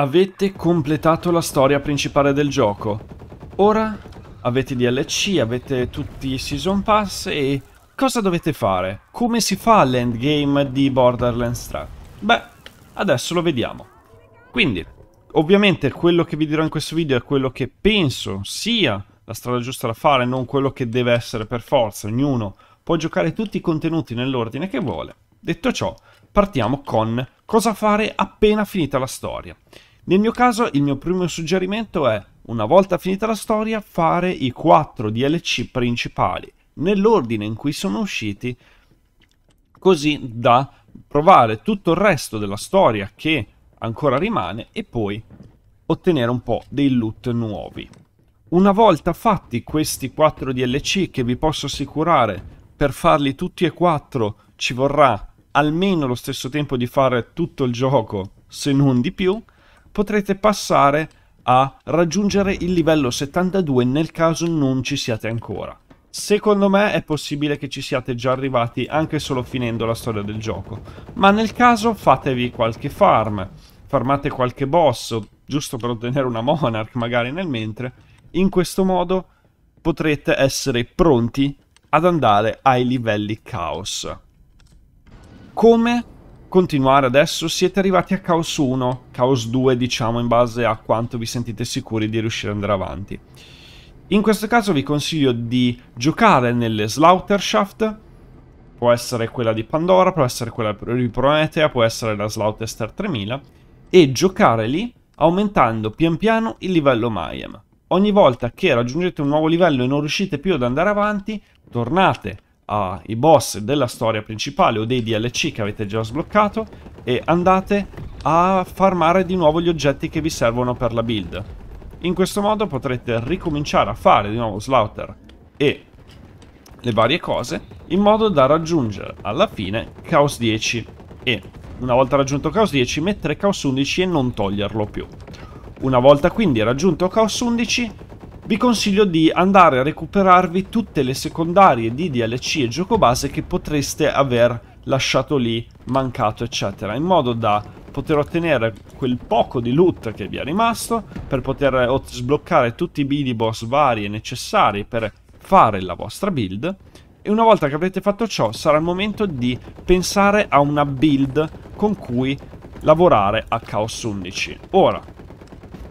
Avete completato la storia principale del gioco. Ora avete i DLC, avete tutti i Season Pass e cosa dovete fare? Come si fa l'endgame di Borderlands 3? Beh, adesso lo vediamo. Quindi, ovviamente quello che vi dirò in questo video è quello che penso sia la strada giusta da fare, non quello che deve essere per forza. Ognuno può giocare tutti i contenuti nell'ordine che vuole. Detto ciò, partiamo con cosa fare appena finita la storia. Nel mio caso il mio primo suggerimento è, una volta finita la storia, fare i 4 DLC principali, nell'ordine in cui sono usciti, così da provare tutto il resto della storia che ancora rimane e poi ottenere un po' dei loot nuovi. Una volta fatti questi 4 DLC che vi posso assicurare per farli tutti e quattro ci vorrà almeno lo stesso tempo di fare tutto il gioco se non di più potrete passare a raggiungere il livello 72 nel caso non ci siate ancora. Secondo me è possibile che ci siate già arrivati anche solo finendo la storia del gioco, ma nel caso fatevi qualche farm, farmate qualche boss, giusto per ottenere una monarch magari nel mentre, in questo modo potrete essere pronti ad andare ai livelli caos. Come continuare adesso siete arrivati a Chaos 1, Chaos 2 diciamo in base a quanto vi sentite sicuri di riuscire ad andare avanti. In questo caso vi consiglio di giocare nelle Slaughter può essere quella di Pandora, può essere quella di Prometea, può essere la Slaughterster 3000, e giocare lì aumentando pian piano il livello Mayhem. Ogni volta che raggiungete un nuovo livello e non riuscite più ad andare avanti, tornate ai boss della storia principale o dei DLC che avete già sbloccato e andate a farmare di nuovo gli oggetti che vi servono per la build. In questo modo potrete ricominciare a fare di nuovo Slaughter e le varie cose in modo da raggiungere alla fine Chaos 10 e una volta raggiunto Chaos 10 mettere Chaos 11 e non toglierlo più. Una volta quindi raggiunto Chaos 11 vi consiglio di andare a recuperarvi tutte le secondarie di DLC e gioco base che potreste aver lasciato lì, mancato eccetera, in modo da poter ottenere quel poco di loot che vi è rimasto, per poter eh, sbloccare tutti i mini boss vari e necessari per fare la vostra build, e una volta che avrete fatto ciò sarà il momento di pensare a una build con cui lavorare a Chaos 11. Ora,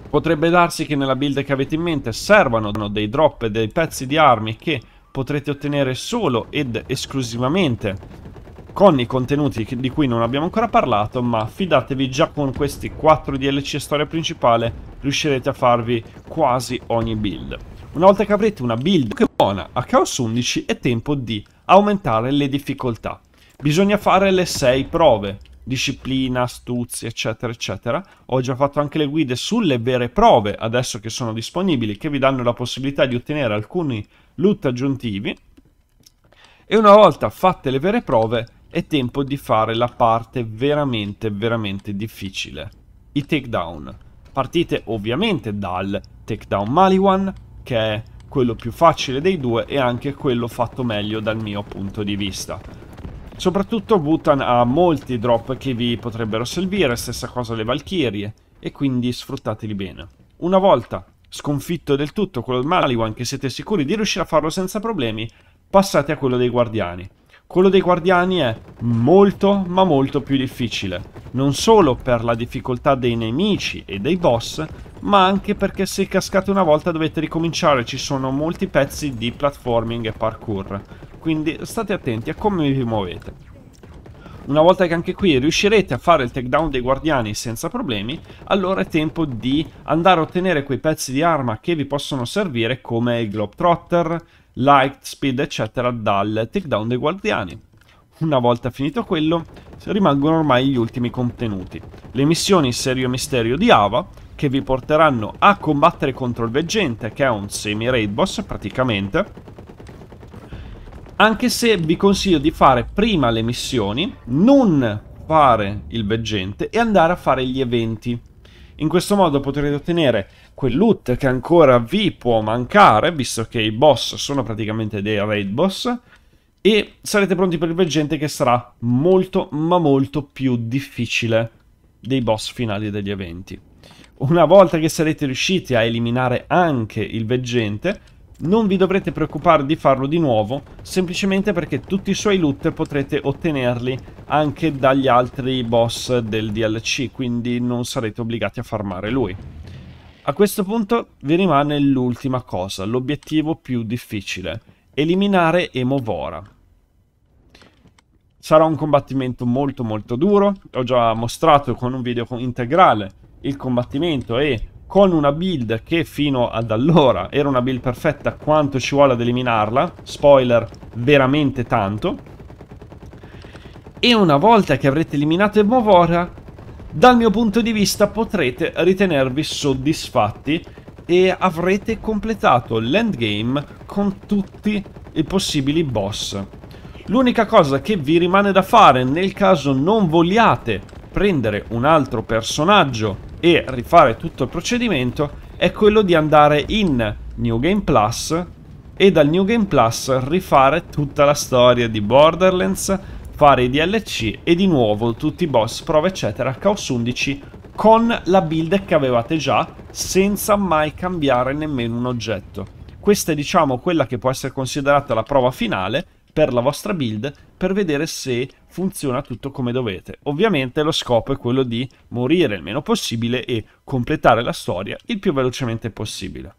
Potrebbe darsi che nella build che avete in mente servano dei drop e dei pezzi di armi che potrete ottenere solo ed esclusivamente con i contenuti di cui non abbiamo ancora parlato, ma fidatevi già con questi 4 DLC storia principale riuscirete a farvi quasi ogni build. Una volta che avrete una build che buona a Chaos 11 è tempo di aumentare le difficoltà. Bisogna fare le 6 prove, disciplina, astuzia, eccetera, eccetera. Ho già fatto anche le guide sulle vere prove, adesso che sono disponibili, che vi danno la possibilità di ottenere alcuni loot aggiuntivi. E una volta fatte le vere prove, è tempo di fare la parte veramente, veramente difficile. I takedown. Partite ovviamente dal takedown Maliwan, che è quello più facile dei due e anche quello fatto meglio dal mio punto di vista. Soprattutto Butan ha molti drop che vi potrebbero servire, stessa cosa le Valkyrie, e quindi sfruttateli bene. Una volta sconfitto del tutto quello del Maliwan, che siete sicuri di riuscire a farlo senza problemi, passate a quello dei Guardiani. Quello dei Guardiani è molto ma molto più difficile, non solo per la difficoltà dei nemici e dei boss, ma anche perché se cascate una volta dovete ricominciare, ci sono molti pezzi di platforming e parkour quindi state attenti a come vi muovete. Una volta che anche qui riuscirete a fare il takedown dei guardiani senza problemi, allora è tempo di andare a ottenere quei pezzi di arma che vi possono servire come il Globetrotter, Light, Speed eccetera dal takedown dei guardiani. Una volta finito quello, rimangono ormai gli ultimi contenuti. Le missioni Serio Misterio di Ava, che vi porteranno a combattere contro il Veggente, che è un semi-raid boss praticamente, anche se vi consiglio di fare prima le missioni, non fare il veggente e andare a fare gli eventi. In questo modo potrete ottenere quel loot che ancora vi può mancare, visto che i boss sono praticamente dei raid boss, e sarete pronti per il veggente che sarà molto ma molto più difficile dei boss finali degli eventi. Una volta che sarete riusciti a eliminare anche il veggente, non vi dovrete preoccupare di farlo di nuovo, semplicemente perché tutti i suoi loot potrete ottenerli anche dagli altri boss del DLC, quindi non sarete obbligati a farmare lui. A questo punto vi rimane l'ultima cosa, l'obiettivo più difficile, eliminare Emovora. Sarà un combattimento molto molto duro, ho già mostrato con un video integrale il combattimento e con una build che fino ad allora era una build perfetta quanto ci vuole ad eliminarla, spoiler veramente tanto, e una volta che avrete eliminato Evovora, dal mio punto di vista potrete ritenervi soddisfatti e avrete completato l'endgame con tutti i possibili boss. L'unica cosa che vi rimane da fare nel caso non vogliate prendere un altro personaggio e rifare tutto il procedimento è quello di andare in New Game Plus e dal New Game Plus rifare tutta la storia di Borderlands, fare i DLC e di nuovo tutti i boss, prove eccetera, Chaos 11 con la build che avevate già senza mai cambiare nemmeno un oggetto. Questa è diciamo quella che può essere considerata la prova finale per la vostra build per vedere se funziona tutto come dovete. Ovviamente lo scopo è quello di morire il meno possibile e completare la storia il più velocemente possibile.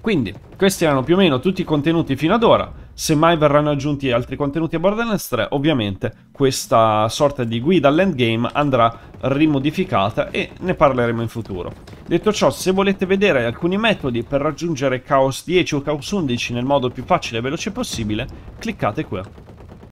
Quindi, questi erano più o meno tutti i contenuti fino ad ora. Se mai verranno aggiunti altri contenuti a Borderlands 3, ovviamente questa sorta di guida all'endgame andrà rimodificata e ne parleremo in futuro. Detto ciò, se volete vedere alcuni metodi per raggiungere Chaos 10 o Chaos 11 nel modo più facile e veloce possibile, cliccate qui.